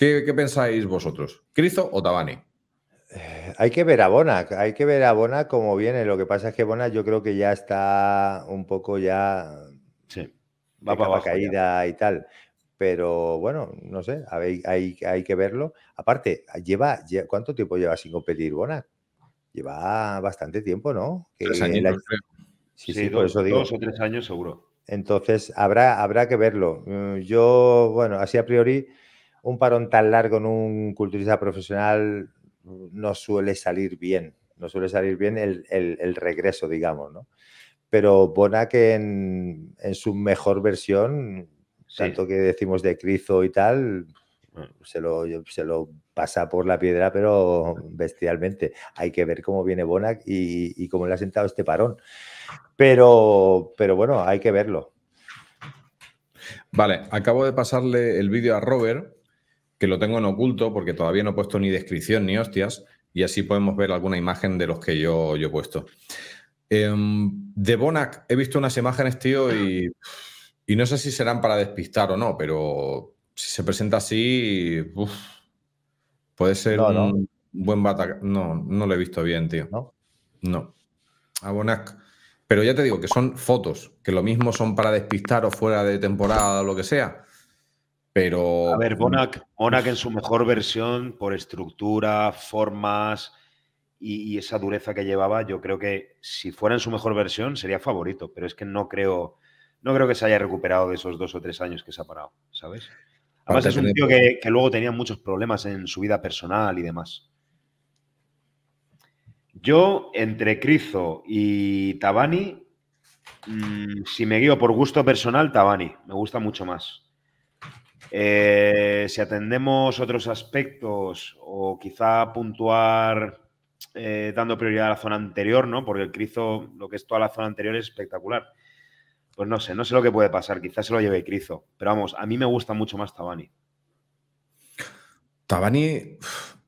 ¿Qué, pensáis vosotros? Cristo o Tabani? Hay eh, que ver a Bonac. hay que ver a Bona como viene. Lo que pasa es que Bonac yo creo que ya está un poco ya sí, va para caída y tal. Pero bueno, no sé, hay, hay, hay que verlo. Aparte, lleva, ¿cuánto tiempo lleva sin competir Bonac? Lleva bastante tiempo, ¿no? años, Sí, sí, por eso digo. Dos o tres años seguro. Entonces, habrá, habrá que verlo. Mm, yo, bueno, así a priori un parón tan largo en un culturista profesional no suele salir bien, no suele salir bien el, regreso, digamos, ¿no? Pero Bonac en, su mejor versión, tanto que decimos de Crizo y tal, se lo, se lo pasa por la piedra, pero bestialmente. Hay que ver cómo viene Bonac y, cómo le ha sentado este parón. Pero, pero bueno, hay que verlo. Vale, acabo de pasarle el vídeo a Robert que lo tengo en oculto porque todavía no he puesto ni descripción ni hostias, y así podemos ver alguna imagen de los que yo, yo he puesto. Em, de Bonac, he visto unas imágenes, tío, y, no sé si serán para despistar o no, pero si se presenta así, puede ser un buen bata. No, no lo he visto bien, tío. No. No. A Bonac. Pero ya te digo que son fotos, que lo mismo son para despistar o fuera de temporada o lo que sea. Pero. A ver, mm. Bonac, en su mejor versión, por estructura, formas y, esa dureza que llevaba, yo creo que si fuera en su mejor versión sería favorito, pero es que no creo, no creo que se haya recuperado de esos dos o tres años que se ha parado, ¿sabes? Además, es un tío que, luego tenía muchos problemas en su vida personal y demás. Yo, entre Crizo y Tabani, mm, si me guío por gusto personal, Tabani, me gusta mucho más. Eh, si atendemos otros aspectos o quizá puntuar eh, dando prioridad a la zona anterior, ¿no? Porque el Crizo, lo que es toda la zona anterior es espectacular. Pues no sé, no sé lo que puede pasar, quizás se lo lleve Crizo. Pero vamos, a mí me gusta mucho más Tabani. Tabani,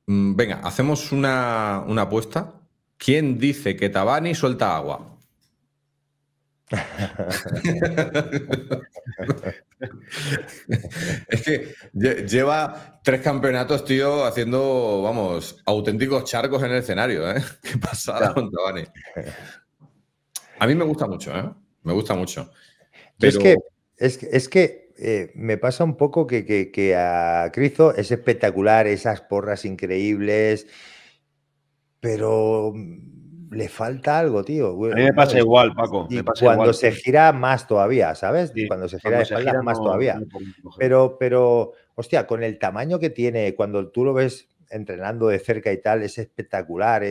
mm, venga, hacemos una, una apuesta. ¿Quién dice que Tabani suelta agua? es que lleva tres campeonatos, tío, haciendo, vamos, auténticos charcos en el escenario, ¿eh? Qué pasada A mí me gusta mucho, ¿eh? Me gusta mucho. Es que, es, que eh, me pasa un poco que, que a Crizo es espectacular, esas porras increíbles, pero le falta algo, tío. a mí me pasa igual, Paco. cuando se gira más todavía, ¿sabes? cuando se gira, más todavía. pero, pero, hostia, con el tamaño que tiene, cuando tú lo ves entrenando de cerca y tal, es espectacular,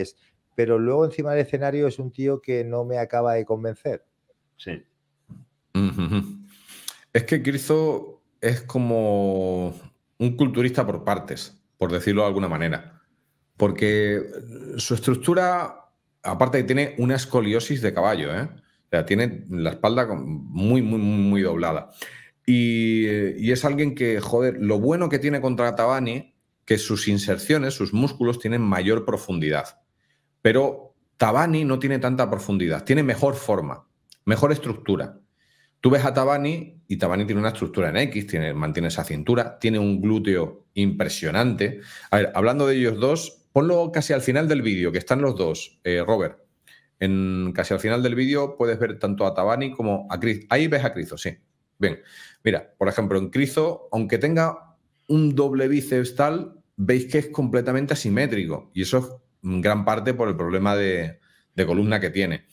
Pero luego encima del escenario es un tío que no me acaba de convencer. Sí. Es que Criso es como un culturista por partes, por decirlo de alguna manera. Porque su estructura aparte que tiene una escoliosis de caballo, ¿eh? O sea, tiene la espalda muy, muy, muy doblada. Y, es alguien que, joder, lo bueno que tiene contra Tabani, que sus inserciones, sus músculos tienen mayor profundidad. Pero Tabani no tiene tanta profundidad, tiene mejor forma, mejor estructura. Tú ves a Tabani y Tabani tiene una estructura en X, tiene, mantiene esa cintura, tiene un glúteo impresionante. A ver, hablando de ellos dos, Ponlo casi al final del vídeo, que están los dos, eh, Robert. En, casi al final del vídeo puedes ver tanto a Tabani como a Crizo. Ahí ves a Crizo, sí. Bien. Mira, por ejemplo, en Crizo, aunque tenga un doble bíceps tal, veis que es completamente asimétrico. Y eso es gran parte por el problema de, columna que tiene.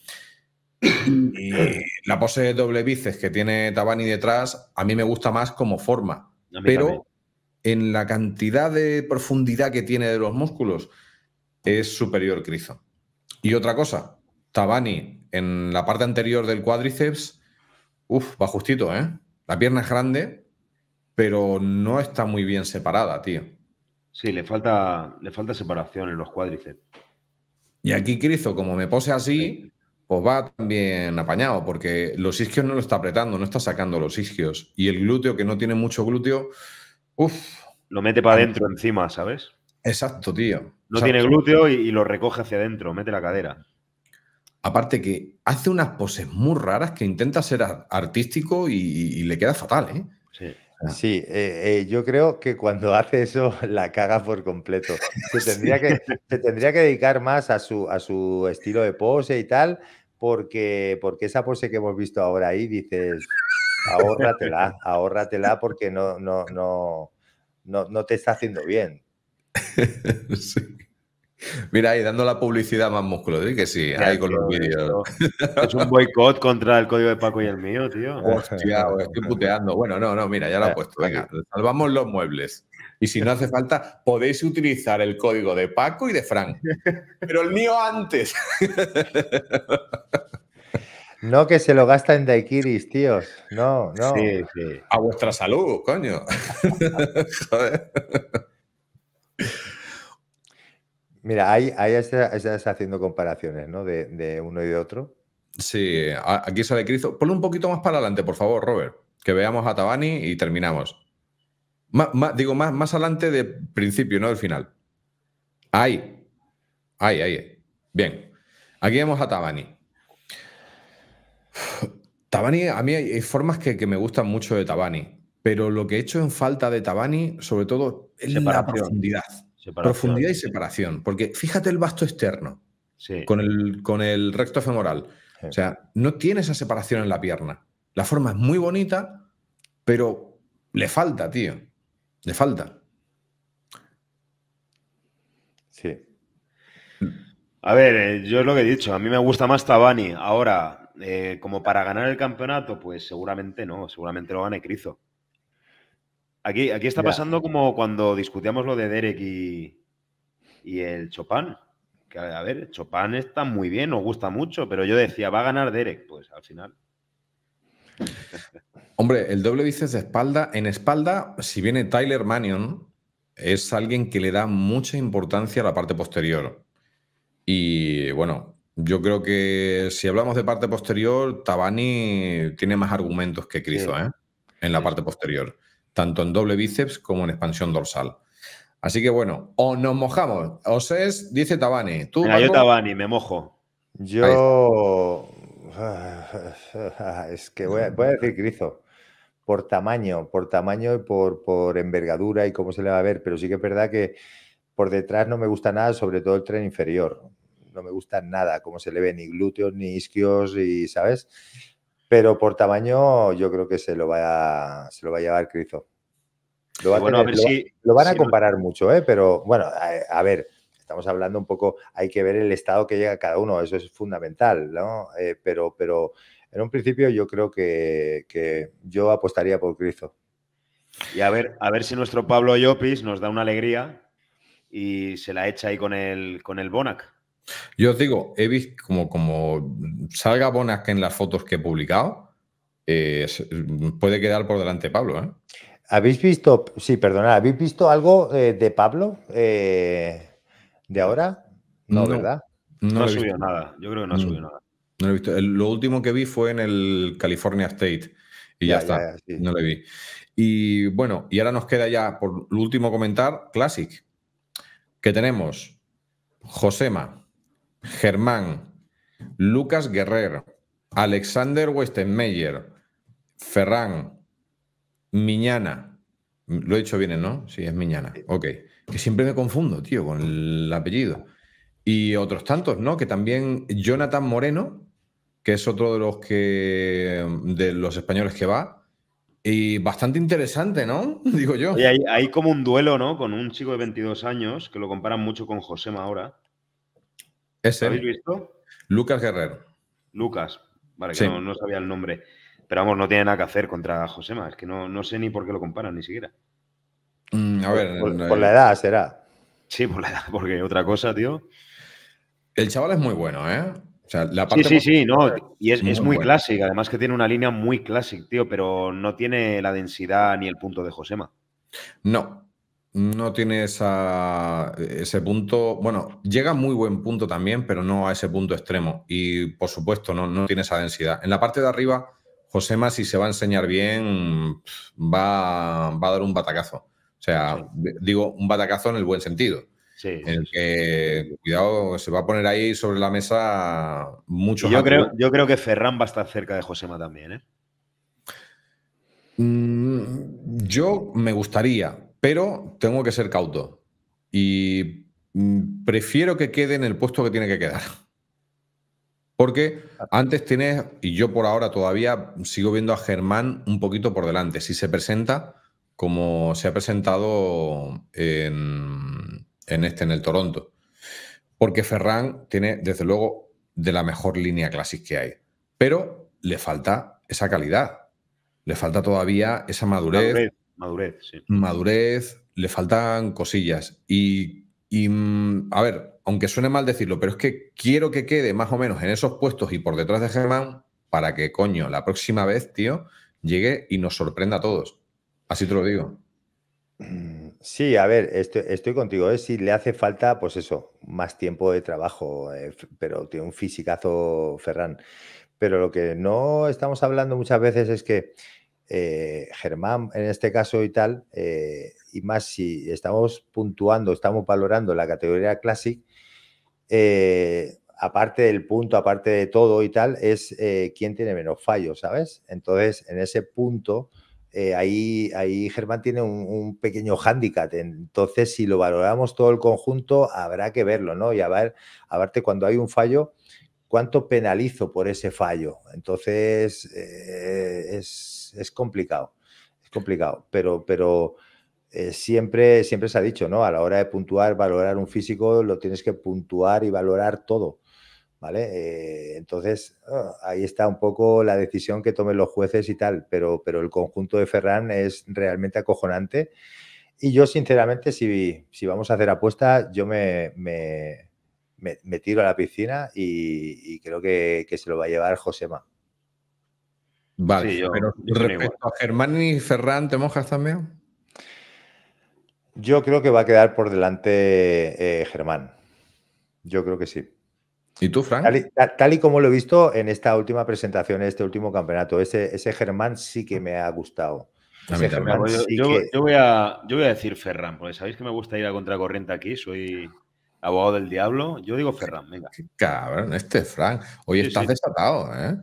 la pose de doble bíceps que tiene Tabani detrás, a mí me gusta más como forma. Pero en la cantidad de profundidad que tiene de los músculos, es superior Crizo. Y otra cosa, Tabani en la parte anterior del cuádriceps, uff, va justito, ¿eh? La pierna es grande, pero no está muy bien separada, tío. Sí, le falta, le falta separación en los cuádriceps. Y aquí Crizo, como me pose así, pues va también apañado, porque los isquios no lo está apretando, no está sacando los isquios. Y el glúteo, que no tiene mucho glúteo, Uf. Lo mete para adentro em, encima, ¿sabes? Exacto, tío. No tiene glúteo y, lo recoge hacia adentro, mete la cadera. Aparte que hace unas poses muy raras que intenta ser artístico y, le queda fatal, ¿eh? Sí. Sí, eh, eh, yo creo que cuando hace eso la caga por completo. Se tendría, que, dedicar más a su, estilo de pose y tal, porque, porque esa pose que hemos visto ahora ahí, dices, ahórratela, ahórratela porque no, no, no, no, te está haciendo bien. Mira, ahí dando la publicidad más músculo, que sí, ahí con los vídeos. Es un boicot contra el código de Paco y el mío, tío. Hostia, estoy puteando. Bueno, no, no, mira, ya lo he puesto. Venga, salvamos los muebles. Y si no hace falta, podéis utilizar el código de Paco y de Frank. Pero el mío antes. No, que se lo gasta en daiquiris, tíos. No, no. A vuestra salud, coño. Mira, ahí, estás, haciendo comparaciones, ¿no? De, uno y de otro. Sí, aquí sale Cristo. Ponlo un poquito más para adelante, por favor, Robert. Que veamos a Tabani y terminamos. digo, más, más adelante del principio, no del final. Ahí. Ahí, ahí. Bien. Aquí vemos a Tabani. Tabani, a mí hay, formas que, me gustan mucho de Tabani, pero lo que he hecho en falta de Tabani, sobre todo, es la profundidad. Profundidad y separación. Porque fíjate el vasto externo con, el, recto femoral. O sea, no tiene esa separación en la pierna. La forma es muy bonita, pero le falta, tío. Le falta. Sí. A ver, eh, yo es lo que he dicho. A mí me gusta más Tabani. Ahora, eh, como para ganar el campeonato, pues seguramente no, seguramente lo gane Crizo. Aquí, aquí está pasando como cuando discutíamos lo de Derek y, el Chopin. Que, a ver, Chopin está muy bien, nos gusta mucho, pero yo decía, va a ganar Derek, pues al final. Hombre, el doble bíceps de espalda. En espalda, si viene Tyler Mannion, es alguien que le da mucha importancia a la parte posterior. Y bueno, yo creo que si hablamos de parte posterior, Tabani tiene más argumentos que Crizo ¿eh? en la parte posterior, tanto en doble bíceps como en expansión dorsal. Así que bueno, o nos mojamos. o es, dice Tabani. ¿Tú, Mira, yo Tabani, me mojo. Yo. Es que voy a, decir Crizo por tamaño, por tamaño y por, por envergadura y cómo se le va a ver, pero sí que es verdad que por detrás no me gusta nada, sobre todo el tren inferior no me gusta nada cómo se le ve ni glúteos, ni isquios, y ¿sabes? Pero por tamaño yo creo que se lo va a, se lo va a llevar Crizo. Lo, van a comparar mucho, ¿eh? pero bueno, a, ver, estamos hablando un poco, hay que ver el estado que llega cada uno, eso es fundamental, ¿no? Eh, pero, pero en un principio yo creo que, yo apostaría por Crizo. Y a ver, a ver si nuestro Pablo Llopis nos da una alegría y se la echa ahí con el, con el Bonac. Yo os digo, he visto como, como salga Bonas que en las fotos que he publicado, eh, mm, puede quedar por delante Pablo. ¿eh? ¿Habéis visto, sí, perdonad, ¿habéis visto algo eh, de Pablo de ahora? No, ¿verdad? No, ha subido nada, yo creo que no ha mm. subido nada. lo último que vi fue en el California State y ya, está, no lo vi. Y bueno, y ahora nos queda ya por el último comentar Classic, que tenemos Josema, Germán, Lucas Guerrero Alexander Westenmeyer, Ferrán, Miñana. Lo he dicho bien, ¿no? Sí, es Miñana. Ok. Que siempre me confundo, tío, con el apellido. Y otros tantos, ¿no? Que también Jonathan Moreno, que es otro de los que de los españoles que va. Y bastante interesante, ¿no? Digo yo. Y hay, como un duelo, ¿no? Con un chico de 22 años, que lo comparan mucho con José ahora habéis visto? Lucas Guerrero. Lucas, vale, que no, sabía el nombre. Pero vamos, no tiene nada que hacer contra Josema. Es que no, sé ni por qué lo comparan, ni siquiera. Mm, a ver. Eh, por, la edad será. Sí, por la edad, porque otra cosa, tío. El chaval es muy bueno, ¿eh? sí, sí, sí, no. Y es muy, es clásico. Además que tiene una línea muy clásica, tío, pero no tiene la densidad ni el punto de Josema. No, no tiene ese punto. Bueno, llega a muy buen punto también, pero no a ese punto extremo. Y por supuesto, no, tiene esa densidad. En la parte de arriba, Josema, si se va a enseñar bien, va, va a dar un batacazo. O sea, digo, un batacazo en el buen sentido. Sí, en el que, cuidado, se va a poner ahí sobre la mesa mucho. Yo creo, yo creo que Ferran va a estar cerca de Josema también, ¿eh? mm, Yo me gustaría, pero tengo que ser cauto y mm, prefiero que quede en el puesto que tiene que quedar. Porque antes tienes, y yo por ahora todavía sigo viendo a Germán un poquito por delante, si se presenta como se ha presentado en, este, en el Toronto. Porque Ferran tiene, desde luego, de la mejor línea clásica que hay. Pero le falta esa calidad, le falta todavía esa madurez Madurez, sí. Madurez, le faltan cosillas. Y, mm, a ver, aunque suene mal decirlo, pero es que quiero que quede más o menos en esos puestos y por detrás de Germán para que, coño, la próxima vez, tío, llegue y nos sorprenda a todos. Así te lo digo. Mm, sí, a ver, estoy, contigo. ¿eh? Si le hace falta, pues eso, más tiempo de trabajo, eh, pero tiene un fisicazo Ferran. Pero lo que no estamos hablando muchas veces es que eh, Germán, en este caso y tal, eh, y más si estamos puntuando, estamos valorando la categoría Classic, eh, aparte del punto, aparte de todo y tal, es quién tiene menos fallos, ¿sabes? Entonces, en ese punto, ahí, ahí Germán tiene un, pequeño hándicap. Entonces, si lo valoramos todo el conjunto, habrá que verlo, ¿no? Y a ver, a verte cuando hay un fallo, ¿cuánto penalizo por ese fallo? Entonces, es es, complicado, es complicado, pero, pero eh, siempre, siempre se ha dicho, ¿no? A la hora de puntuar, valorar un físico, lo tienes que puntuar y valorar todo. ¿Vale? Eh, entonces, ah, ahí está un poco la decisión que tomen los jueces y tal, pero, pero el conjunto de Ferran es realmente acojonante. Y yo, sinceramente, si, si vamos a hacer apuesta, yo me, me, tiro a la piscina y, creo que, que, se lo va a llevar Josema. Vale, pero respecto a Germán y Ferran, ¿te mojas también? Yo creo que va a quedar por delante eh, Germán. Yo creo que sí. ¿Y tú, Frank? Tal y, como lo he visto en esta última presentación, en este último campeonato, ese, Germán sí que me ha gustado. yo, voy a, decir Ferran, porque sabéis que me gusta ir a contracorriente aquí, soy abogado del diablo. Yo digo Ferran, venga. cabrón, este Frank. Hoy estás desatado, ¿eh?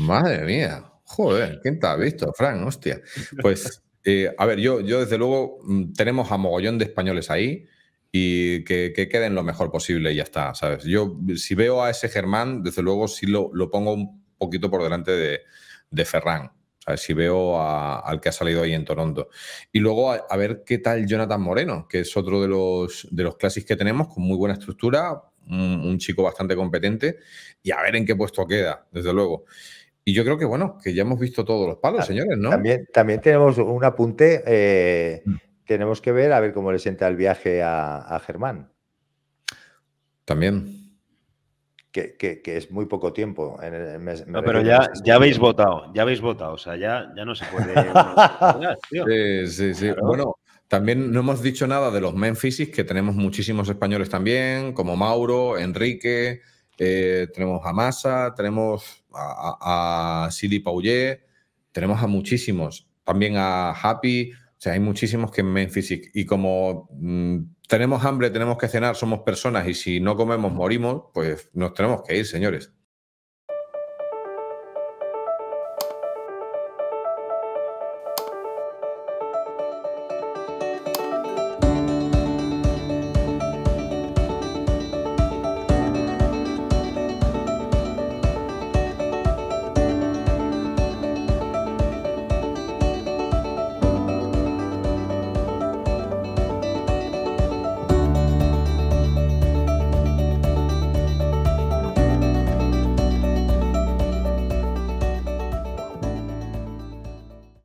Madre mía. Joder, eh, ¿quién te ha visto, Fran? Hostia. Pues, eh, a ver, yo, yo desde luego mm, tenemos a mogollón de españoles ahí y que, queden lo mejor posible y ya está, ¿sabes? Yo, si veo a ese Germán, desde luego sí lo, pongo un poquito por delante de, de Ferran. ¿sabes? Si veo al que ha salido ahí en Toronto. Y luego a, ver qué tal Jonathan Moreno, que es otro de los, de los clásicos que tenemos, con muy buena estructura, un, chico bastante competente, y a ver en qué puesto queda, desde luego. Y yo creo que, bueno, que ya hemos visto todos los palos, ah, señores, ¿no? También, también tenemos un apunte. Eh, mm. Tenemos que ver a ver cómo le sienta el viaje a, Germán. También. Que, es muy poco tiempo. En el, no, pero ya, ya habéis votado, ya habéis votado, o sea, ya, no se puede. sí, sí, sí. Bueno, también no hemos dicho nada de los Memphisis, que tenemos muchísimos españoles también, como Mauro, Enrique, eh, tenemos a Massa, tenemos a, Silly Sidi tenemos a muchísimos, también a Happy, o sea, hay muchísimos que en Memphis y, como mm, tenemos hambre, tenemos que cenar, somos personas y si no comemos morimos, pues nos tenemos que ir, señores.